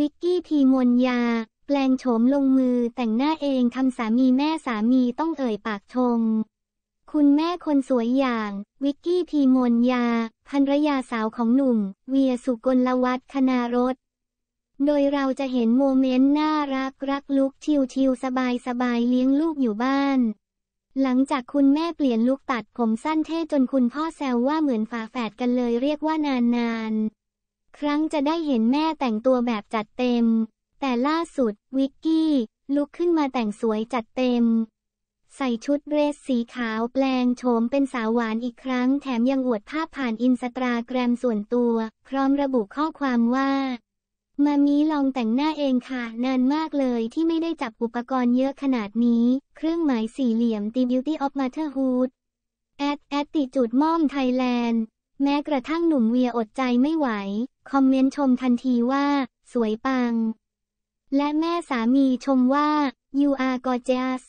วิกกี้พีมนยา แปลงโฉมลงมือแต่งหน้าเองทำสามีแม่สามีต้องเอ่ยปากชมคุณแม่คนสวยอย่าง วิกกี้พีมนยาภรรยาสาวของหนุ่ม เวียสุกลวัฒคณารธโดยเราจะเห็นโมเมนต์น่ารักรักลุกชิวชิวสบายสบายเลี้ยงลูกอยู่บ้าน หลังจากคุณแม่เปลี่ยนลุกตัดผมสั้นเท่จนคุณพ่อแซวว่าเหมือนฝาแฝดกันเลยเรียกว่านานนานครั้งจะได้เห็นแม่แต่งตัวแบบจัดเต็ม แต่ล่าสุดวิกกี้ ลุกขึ้นมาแต่งสวยจัดเต็ม ใส่ชุดเบรสสีขาวแปลงโฉมเป็นสาวหวานอีกครั้ง แถมยังอวดภาพผ่านอินสตาแกรมส่วนตัว พร้อมระบุข้อความว่ามามีลองแต่งหน้าเองค่ะนานมากเลยที่ไม่ได้จับอุปกรณ์เยอะขนาดนี้ เครื่องหมายสี่เหลี่ยมตีบิวตี้ออฟมาเธอร์ฮูดแอดแอดติจุดม่อมไทยแลนด์แม้กระทั่งหนุ่มเวียอดใจไม่ไหว คอมเมนต์ชมทันทีว่า สวยปัง และแม่สามีชมว่า you are gorgeous